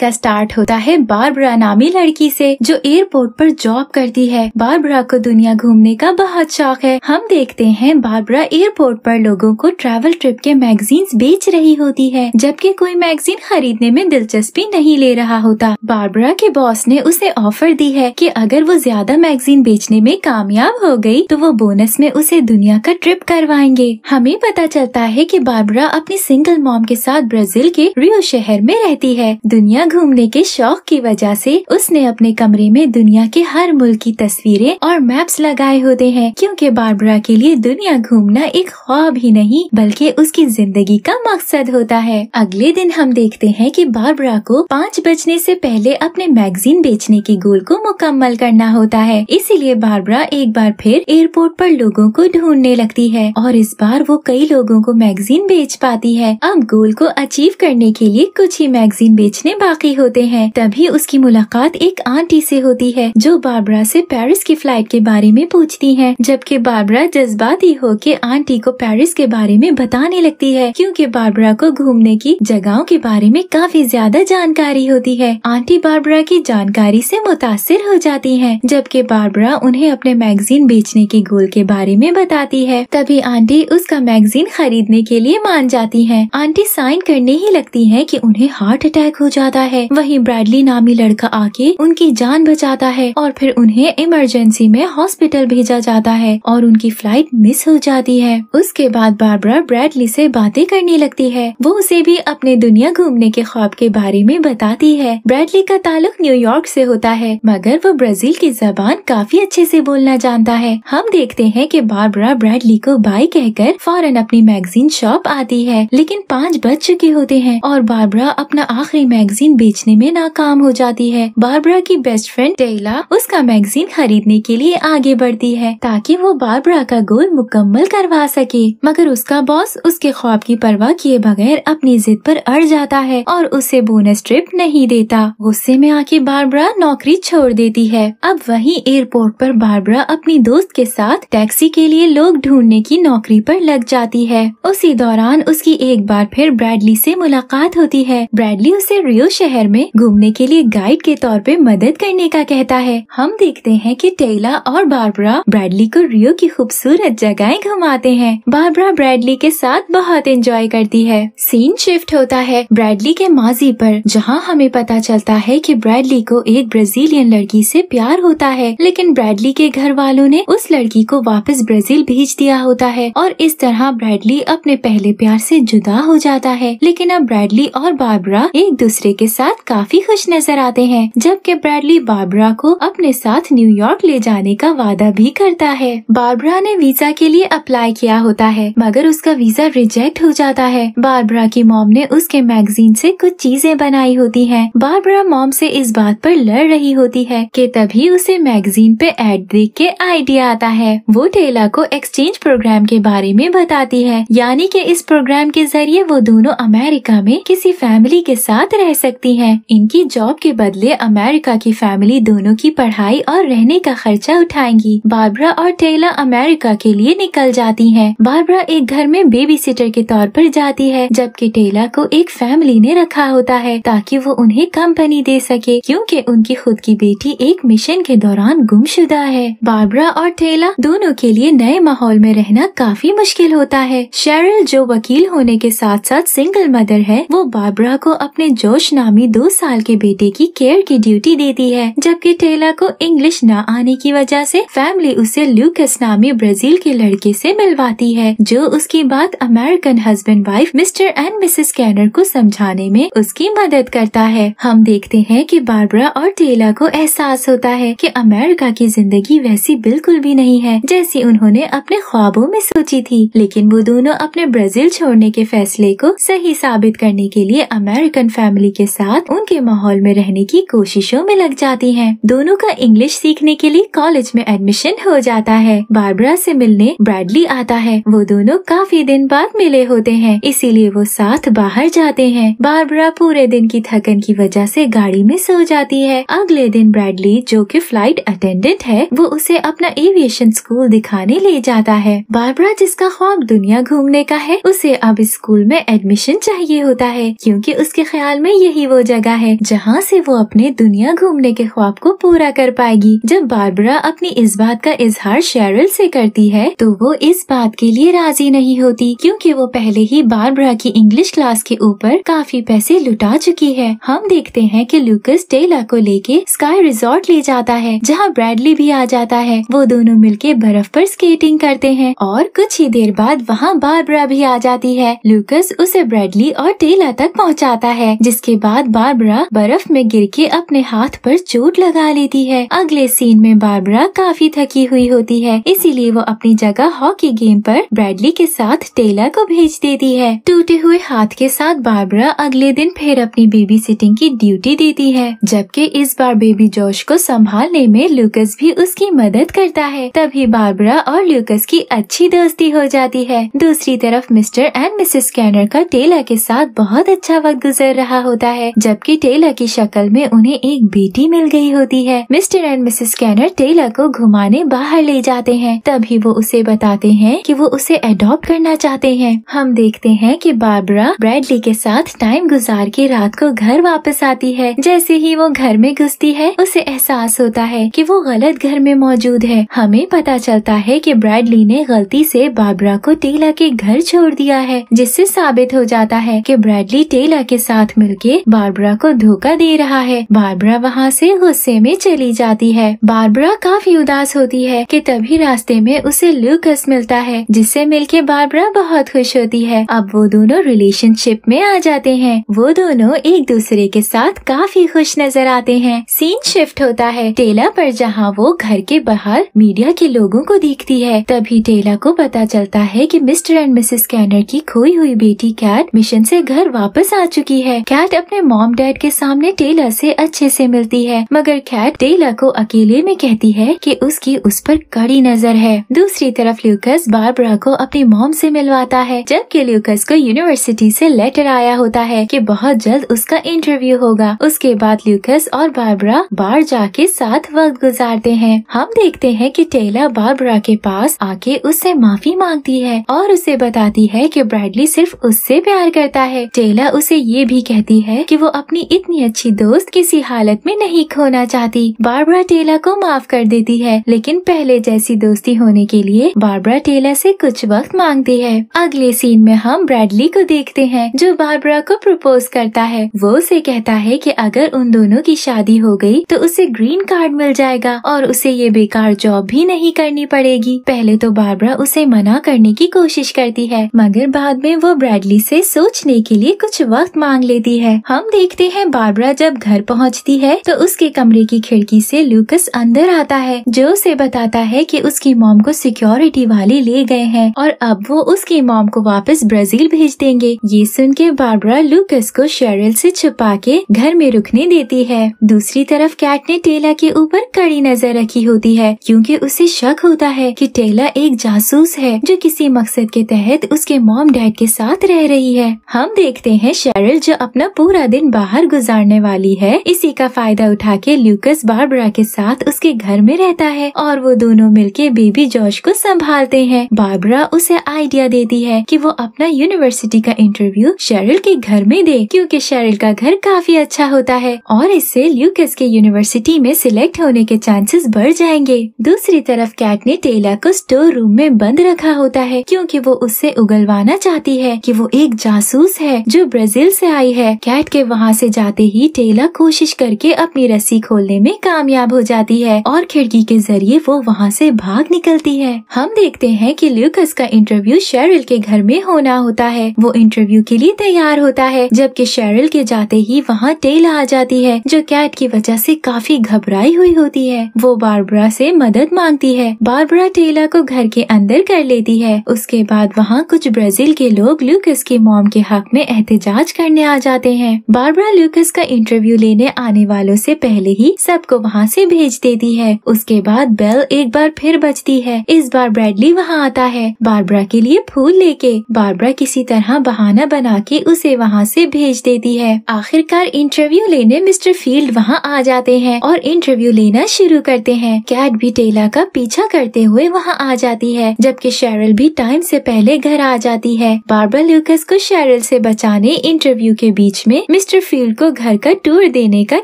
का स्टार्ट होता है बारबरा नामी लड़की से जो एयरपोर्ट पर जॉब करती है बारबरा को दुनिया घूमने का बहुत शौक है हम देखते हैं बारबरा एयरपोर्ट पर लोगों को ट्रैवल ट्रिप के मैगजीन्स बेच रही होती है जबकि कोई मैगजीन खरीदने में दिलचस्पी नहीं ले रहा होता बारबरा के बॉस ने उसे ऑफर दी है की अगर वो ज्यादा मैगजीन बेचने में कामयाब हो गयी तो वो बोनस में उसे दुनिया का ट्रिप करवाएंगे हमें पता चलता है की बारबरा अपनी सिंगल मॉम के साथ ब्राजील के रियो शहर में रहती है दुनिया घूमने के शौक की वजह से उसने अपने कमरे में दुनिया के हर मुल्क की तस्वीरें और मैप्स लगाए होते हैं क्योंकि बारबरा के लिए दुनिया घूमना एक ख्वाब ही नहीं बल्कि उसकी जिंदगी का मकसद होता है अगले दिन हम देखते हैं कि बारबरा को पाँच बजने से पहले अपने मैगजीन बेचने के गोल को मुकम्मल करना होता है इसीलिए बारबरा एक बार फिर एयरपोर्ट आरोप लोगों को ढूंढने लगती है और इस बार वो कई लोगों को मैगजीन बेच पाती है अब गोल को अचीव करने के लिए कुछ ही मैगजीन बेचने बाकी बाकी होते हैं तभी उसकी मुलाकात एक आंटी से होती है जो बाबरा से पेरिस की फ्लाइट के बारे में पूछती है जबकि बाबरा जज्बाती हो के आंटी को पेरिस के बारे में बताने लगती है क्योंकि बाबरा को घूमने की जगहों के बारे में काफी ज्यादा जानकारी होती है आंटी बाबरा की जानकारी से मुतासर हो जाती है जबकि बाबरा उन्हें अपने मैगजीन बेचने के गोल के बारे में बताती है तभी आंटी उसका मैगजीन खरीदने के लिए मान जाती है आंटी साइन करने ही लगती है कि उन्हें हार्ट अटैक हो जाता है वही ब्रैडली नामी लड़का आके उनकी जान बचाता है और फिर उन्हें इमरजेंसी में हॉस्पिटल भेजा जाता है और उनकी फ्लाइट मिस हो जाती है उसके बाद बारबरा ब्रैडली से बातें करने लगती है वो उसे भी अपने दुनिया घूमने के ख्वाब के बारे में बताती है ब्रैडली का ताल्लुक न्यूयॉर्क से होता है मगर वो ब्राजील की जबान काफी अच्छे से बोलना जानता है हम देखते हैं कि बारबरा ब्रैडली को बाई कहकर फौरन अपनी मैगजीन शॉप आती है लेकिन पाँच बज चुके होते हैं और बारबरा अपना आखिरी मैगजीन बेचने में नाकाम हो जाती है बारबरा की बेस्ट फ्रेंड टेला उसका मैगजीन खरीदने के लिए आगे बढ़ती है ताकि वो बारबरा का गोल मुकम्मल करवा सके मगर उसका बॉस उसके ख्वाब की परवाह किए बगैर अपनी जिद पर अड़ जाता है और उसे बोनस ट्रिप नहीं देता गुस्से में आके बारबरा नौकरी छोड़ देती है अब वही एयरपोर्ट पर बारबरा अपनी दोस्त के साथ टैक्सी के लिए लोग ढूंढने की नौकरी पर लग जाती है उसी दौरान उसकी एक बार फिर ब्रैडली से मुलाकात होती है ब्रैडली उसे रियो शहर में घूमने के लिए गाइड के तौर पे मदद करने का कहता है हम देखते हैं कि टेला और बारबरा ब्रैडली को रियो की खूबसूरत जगहें घुमाते हैं बारबरा ब्रैडली के साथ बहुत एंजॉय करती है सीन शिफ्ट होता है ब्रैडली के माजी पर जहाँ हमें पता चलता है कि ब्रैडली को एक ब्राजीलियन लड़की से प्यार होता है लेकिन ब्रैडली के घर वालों ने उस लड़की को वापस ब्राजील भेज दिया होता है और इस तरह ब्रैडली अपने पहले प्यार से जुदा हो जाता है लेकिन अब ब्रैडली और बारबरा एक दूसरे के साथ काफी खुश नजर आते हैं जबकि ब्रैडली बारबरा को अपने साथ न्यूयॉर्क ले जाने का वादा भी करता है बारबरा ने वीजा के लिए अप्लाई किया होता है मगर उसका वीजा रिजेक्ट हो जाता है बारबरा की मॉम ने उसके मैगजीन से कुछ चीजें बनाई होती हैं। बारबरा मॉम से इस बात पर लड़ रही होती है कि तभी उसे मैगजीन पे एड देख के आइडिया आता है वो टेला को एक्सचेंज प्रोग्राम के बारे में बताती है यानी की इस प्रोग्राम के जरिए वो दोनों अमेरिका में किसी फैमिली के साथ रह सकते सकती हैं। इनकी जॉब के बदले अमेरिका की फैमिली दोनों की पढ़ाई और रहने का खर्चा उठाएंगी बारबरा और टेला अमेरिका के लिए निकल जाती हैं। बारबरा एक घर में बेबी सिटर के तौर पर जाती है जबकि टेला को एक फैमिली ने रखा होता है ताकि वो उन्हें कंपनी दे सके क्योंकि उनकी खुद की बेटी एक मिशन के दौरान गुमशुदा है बारबरा और टेला दोनों के लिए नए माहौल में रहना काफी मुश्किल होता है शेरल जो वकील होने के साथ साथ सिंगल मदर है वो बारबरा को अपने जोश नाम मामी दो साल के बेटे की केयर की ड्यूटी देती है जबकि टेला को इंग्लिश न आने की वजह से फैमिली उसे ल्यूकस नामी ब्राजील के लड़के से मिलवाती है जो उसकी बात American husband wife Mr and Mrs Kanner को समझाने में उसकी मदद करता है हम देखते हैं कि बारबरा और टेला को एहसास होता है कि अमेरिका की जिंदगी वैसी बिल्कुल भी नहीं है जैसी उन्होंने अपने ख्वाबों में सोची थी लेकिन वो दोनों अपने ब्राजील छोड़ने के फैसले को सही साबित करने के लिए अमेरिकन फैमिली के साथ साथ उनके माहौल में रहने की कोशिशों में लग जाती है दोनों का इंग्लिश सीखने के लिए कॉलेज में एडमिशन हो जाता है बारबरा से मिलने ब्रैडली आता है वो दोनों काफी दिन बाद मिले होते हैं इसीलिए वो साथ बाहर जाते हैं बारबरा पूरे दिन की थकन की वजह से गाड़ी में सो जाती है अगले दिन ब्रैडली जो कि फ्लाइट अटेंडेंट है वो उसे अपना एविएशन स्कूल दिखाने ले जाता है बारबरा जिसका ख्वाब दुनिया घूमने का है उसे अब स्कूल में एडमिशन चाहिए होता है क्योंकि उसके ख्याल में यही वो जगह है जहाँ से वो अपने दुनिया घूमने के ख्वाब को पूरा कर पाएगी जब बारबरा अपनी इस बात का इजहार शेरल से करती है तो वो इस बात के लिए राजी नहीं होती क्योंकि वो पहले ही बारबरा की इंग्लिश क्लास के ऊपर काफी पैसे लुटा चुकी है हम देखते हैं कि लूकस टेला को लेके स्काई रिजॉर्ट ले जाता है जहाँ ब्रैडली भी आ जाता है वो दोनों के बर्फ पर स्केटिंग करते हैं और कुछ ही देर बाद वहाँ बारबरा भी आ जाती है लूकस उसे ब्रैडली और टेला तक पहुँचाता है जिसके बाद बाद बारबरा बर्फ में गिर के अपने हाथ पर चोट लगा लेती है अगले सीन में बारबरा काफी थकी हुई होती है इसीलिए वो अपनी जगह हॉकी गेम पर ब्रैडली के साथ टेलर को भेज देती है टूटे हुए हाथ के साथ बारबरा अगले दिन फिर अपनी बेबी सिटिंग की ड्यूटी देती है जबकि इस बार बेबी जोश को संभालने में लूकस भी उसकी मदद करता है तभी बारबरा और लूकस की अच्छी दोस्ती हो जाती है दूसरी तरफ मिस्टर एंड मिसेस कैनर का टेलर के साथ बहुत अच्छा वक्त गुजर रहा होता है जबकि टेलर की शक्ल में उन्हें एक बेटी मिल गई होती है Mr and Mrs Kanner Taylor को घुमाने बाहर ले जाते हैं तभी वो उसे बताते हैं कि वो उसे अडॉप्ट करना चाहते हैं हम देखते हैं कि बाबरा ब्रैडली के साथ टाइम गुजार के रात को घर वापस आती है जैसे ही वो घर में घुसती है उसे एहसास होता है कि वो गलत घर में मौजूद है हमें पता चलता है कि ब्रैडली ने गलती से बाबरा को टेलर के घर छोड़ दिया है जिससे साबित हो जाता है कि ब्रैडली टेलर के साथ मिलके बारबरा को धोखा दे रहा है बारबरा वहाँ से गुस्से में चली जाती है बारबरा काफी उदास होती है कि तभी रास्ते में उसे लूकस मिलता है जिससे मिलके बारबरा बहुत खुश होती है अब वो दोनों रिलेशनशिप में आ जाते हैं वो दोनों एक दूसरे के साथ काफी खुश नजर आते हैं सीन शिफ्ट होता है टेला पर जहाँ वो घर के बाहर मीडिया के लोगो को देखती है तभी टेला को पता चलता है की मिस्टर एंड मिसेस कैनर की खोई हुई बेटी कैट मिशन से घर वापस आ चुकी है कैट अपने मॉम डैड के सामने टेलर से अच्छे से मिलती है मगर कैट टेलर को अकेले में कहती है कि उसकी उस पर कड़ी नजर है दूसरी तरफ ल्यूकस बारबरा को अपनी मॉम से मिलवाता है जबकि ल्यूकस को यूनिवर्सिटी से लेटर आया होता है कि बहुत जल्द उसका इंटरव्यू होगा उसके बाद ल्यूकस और बारबरा बार जाके साथ वक्त गुजारते हैं हम देखते हैं कि टेलर बारबरा के पास आके उससे माफी मांगती है और उसे बताती है कि ब्रैडली सिर्फ उससे प्यार करता है टेलर उसे ये भी कहती है कि वो अपनी इतनी अच्छी दोस्त किसी हालत में नहीं खोना चाहती बारबरा टेला को माफ कर देती है लेकिन पहले जैसी दोस्ती होने के लिए बारबरा टेला से कुछ वक्त मांगती है अगले सीन में हम ब्रैडली को देखते हैं जो बारबरा को प्रपोज करता है वो उसे कहता है कि अगर उन दोनों की शादी हो गई तो उसे ग्रीन कार्ड मिल जाएगा और उसे ये बेकार जॉब भी नहीं करनी पड़ेगी पहले तो बारबरा उसे मना करने की कोशिश करती है मगर बाद में वो ब्रैडली से सोचने के लिए कुछ वक्त मांग लेती है हम हम देखते हैं बारबरा जब घर पहुंचती है तो उसके कमरे की खिड़की से लूकस अंदर आता है जो उसे बताता है कि उसकी मॉम को सिक्योरिटी वाले ले गए हैं और अब वो उसकी मॉम को वापस ब्राजील भेज देंगे ये सुन के बारबरा लूकस को शेरल से छुपा के घर में रुकने देती है दूसरी तरफ कैट ने टेला के ऊपर कड़ी नजर रखी होती है क्योंकि उसे शक होता है कि टेला एक जासूस है जो किसी मकसद के तहत उसके मॉम डैड के साथ रह रही है हम देखते हैं शेरल जो अपना पूरा दिन बाहर गुजारने वाली है इसी का फायदा उठा के ल्यूकस बारबरा के साथ उसके घर में रहता है और वो दोनों मिलके बेबी जॉर्ज को संभालते हैं बारबरा उसे आइडिया देती है कि वो अपना यूनिवर्सिटी का इंटरव्यू शेरिल के घर में दे क्योंकि शेरिल का घर काफी अच्छा होता है और इससे ल्यूकस के यूनिवर्सिटी में सिलेक्ट होने के चांसेस बढ़ जाएंगे दूसरी तरफ कैट ने टेला को स्टोर रूम में बंद रखा होता है क्योंकि वो उससे उगलवाना चाहती है कि वो एक जासूस है जो ब्राजील से आई है कैट के के वहाँ से जाते ही टेला कोशिश करके अपनी रस्सी खोलने में कामयाब हो जाती है और खिड़की के जरिए वो वहाँ से भाग निकलती है हम देखते हैं कि ल्यूकस का इंटरव्यू शेरिल के घर में होना होता है वो इंटरव्यू के लिए तैयार होता है जबकि शेरिल के जाते ही वहाँ टेला आ जाती है जो कैट की वजह से काफी घबराई हुई होती है वो बारबरा से मदद मांगती है बारबरा टेला को घर के अंदर कर लेती है उसके बाद वहाँ कुछ ब्राजील के लोग ल्यूकस की मॉम के हक में एहतजाज करने आ जाते हैं बारबरा ल्यूकस का इंटरव्यू लेने आने वालों से पहले ही सबको वहाँ से भेज देती है उसके बाद बेल एक बार फिर बचती है इस बार ब्रैडली वहाँ आता है बारबरा के लिए फूल लेके बारबरा किसी तरह बहाना बना के उसे वहाँ से भेज देती है आखिरकार इंटरव्यू लेने मिस्टर फील्ड वहाँ आ जाते हैं और इंटरव्यू लेना शुरू करते हैं कैट भी टेला का पीछा करते हुए वहाँ आ जाती है जबकि शेरल भी टाइम से पहले घर आ जाती है बारबरा ल्यूकस को शेरल से बचाने इंटरव्यू के बीच में मिस्टर फील्ड को घर का टूर देने का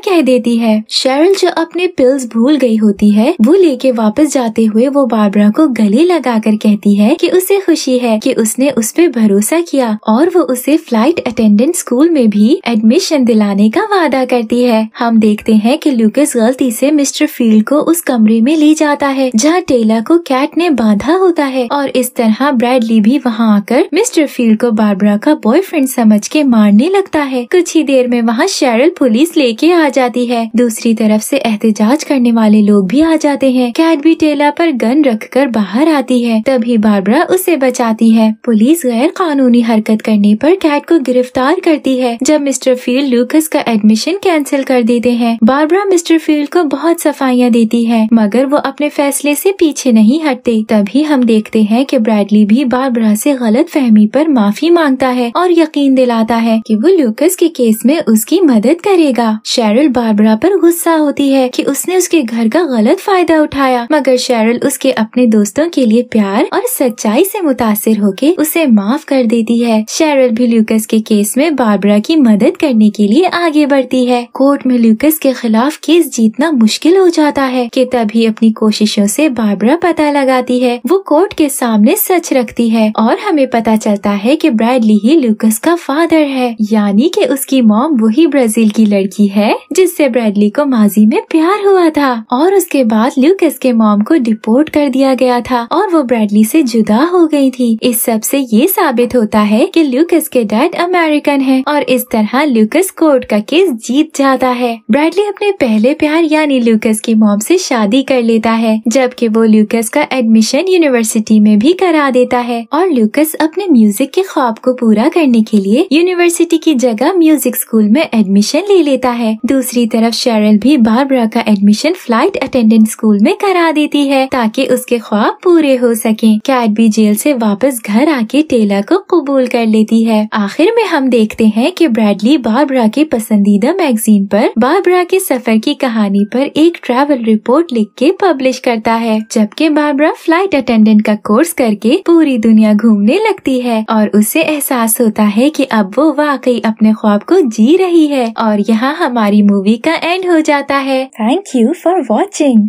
कह देती है शेरल जो अपने पिल्स भूल गई होती है वो लेके वापस जाते हुए वो बाबरा को गले लगाकर कहती है कि उसे खुशी है कि उसने उस पर भरोसा किया और वो उसे फ्लाइट अटेंडेंट स्कूल में भी एडमिशन दिलाने का वादा करती है हम देखते हैं की लूकस गलती ऐसी मिस्टर फील्ड को उस कमरे में ले जाता है जहाँ टेला को कैट ने बांधा होता है और इस तरह ब्रैडली भी वहाँ आकर मिस्टर फील्ड को बाबरा का बॉयफ्रेंड समझ के मारने लगता है कुछ ही देर में वहाँ शेरल पुलिस लेके आ जाती है दूसरी तरफ से एहतजाज करने वाले लोग भी आ जाते हैं कैट भी टेला पर गन रखकर बाहर आती है तभी बारबरा उसे बचाती है पुलिस गैर कानूनी हरकत करने पर कैट को गिरफ्तार करती है जब मिस्टर फील्ड लूकस का एडमिशन कैंसिल कर देते हैं बारबरा मिस्टर फील्ड को बहुत सफाइयाँ देती है मगर वो अपने फैसले से पीछे नहीं हटते तभी हम देखते हैं कि ब्रैडली भी बारबरा से गलत फहमी पर माफी मांगता है और यकीन दिलाता है कि वो लूकस के, के केस में उसकी मदद करेगा शेरल बारबरा पर गुस्सा होती है कि उसने उसके घर का गलत फायदा उठाया मगर शेरल उसके अपने दोस्तों के लिए प्यार और सच्चाई से मुतासर होके उसे माफ कर देती है शेरल भी ल्यूकस के केस में बारबरा की मदद करने के लिए आगे बढ़ती है कोर्ट में ल्यूकस के खिलाफ केस जीतना मुश्किल हो जाता है कि तभी अपनी कोशिशों से बारबरा पता लगाती है वो कोर्ट के सामने सच रखती है और हमें पता चलता है कि ब्रैडली ही ल्यूकस का फादर है यानी कि उसकी की मॉम वही ब्राजील की लड़की है जिससे ब्रैडली को माजी में प्यार हुआ था और उसके बाद ल्यूकस के मॉम को डिपोर्ट कर दिया गया था और वो ब्रैडली से जुदा हो गई थी इस सब से ये साबित होता है कि ल्यूकस के डैड अमेरिकन है और इस तरह ल्यूकस कोर्ट का केस जीत जाता है ब्रैडली अपने पहले प्यार यानी ल्यूकस की मॉम से शादी कर लेता है जबकि वो ल्यूकस का एडमिशन यूनिवर्सिटी में भी करा देता है और ल्यूकस अपने म्यूजिक के ख्वाब को पूरा करने के लिए यूनिवर्सिटी की जगह म्यूजिक म्यूजिक स्कूल में एडमिशन ले लेता है दूसरी तरफ शेरल भी बारबरा का एडमिशन फ्लाइट अटेंडेंट स्कूल में करा देती है ताकि उसके ख्वाब पूरे हो सके कैट भी जेल से वापस घर आके टेला को कबूल कर लेती है आखिर में हम देखते हैं कि ब्रैडली बारबरा के पसंदीदा मैगजीन पर बारबरा के सफर की कहानी पर एक ट्रैवल रिपोर्ट लिख के पब्लिश करता है जबकि बारबरा फ्लाइट अटेंडेंट का कोर्स करके पूरी दुनिया घूमने लगती है और उसे एहसास होता है की अब वो वाकई अपने ख्वाब को को जी रही है और यहाँ हमारी मूवी का एंड हो जाता है थैंक यू फॉर वॉचिंग